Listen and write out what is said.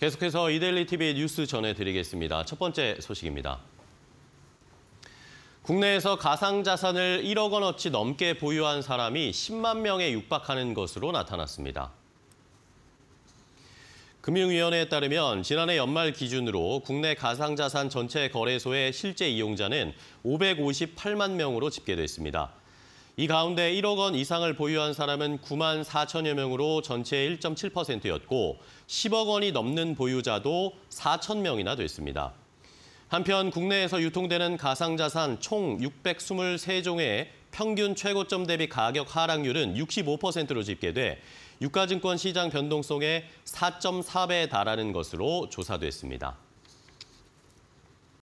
계속해서 이데일리 TV 뉴스 전해드리겠습니다. 첫 번째 소식입니다. 국내에서 가상자산을 1억 원어치 넘게 보유한 사람이 10만 명에 육박하는 것으로 나타났습니다. 금융위원회에 따르면 지난해 연말 기준으로 국내 가상자산 전체 거래소의 실제 이용자는 558만 명으로 집계됐습니다. 이 가운데 1억 원 이상을 보유한 사람은 9만 4천여 명으로 전체의 1.7%였고 10억 원이 넘는 보유자도 4천 명이나 됐습니다. 한편 국내에서 유통되는 가상자산 총 623종의 평균 최고점 대비 가격 하락률은 65%로 집계돼 유가증권 시장 변동성의 4.4배에 달하는 것으로 조사됐습니다.